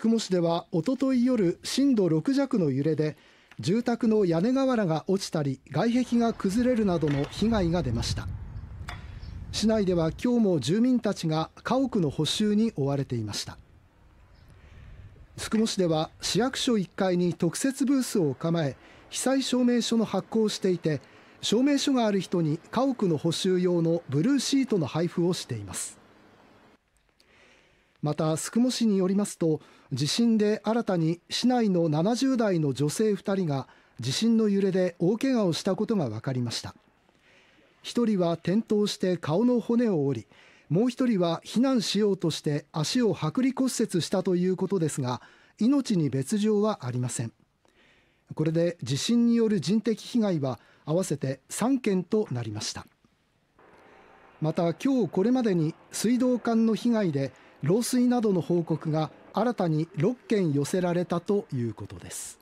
宿毛市ではおととい夜震度6弱の揺れで住宅の屋根瓦が落ちたり外壁が崩れるなどの被害が出ました市内では今日も住民たちが家屋の補修に追われていました宿毛市では市役所1階に特設ブースを構え被災証明書の発行をしていて証明書がある人に家屋の補修用のブルーシートの配布をしていますまた宿毛市によりますと地震で新たに市内の70代の女性2人が地震の揺れで大けがをしたことが分かりました1人は転倒して顔の骨を折りもう1人は避難しようとして足を剥離骨折したということですが命に別状はありませんこれで地震による人的被害は合わせて3件となりましたまた今日これまでに水道管の被害で漏水などの報告が新たに6件寄せられたということです。